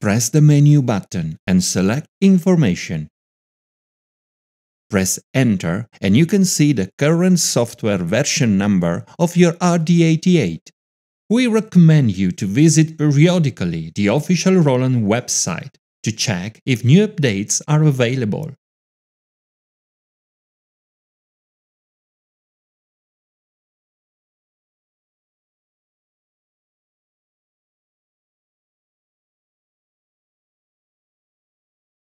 press the menu button and select Information. Press Enter and you can see the current software version number of your RD88. We recommend you to visit periodically the official Roland website to check if new updates are available.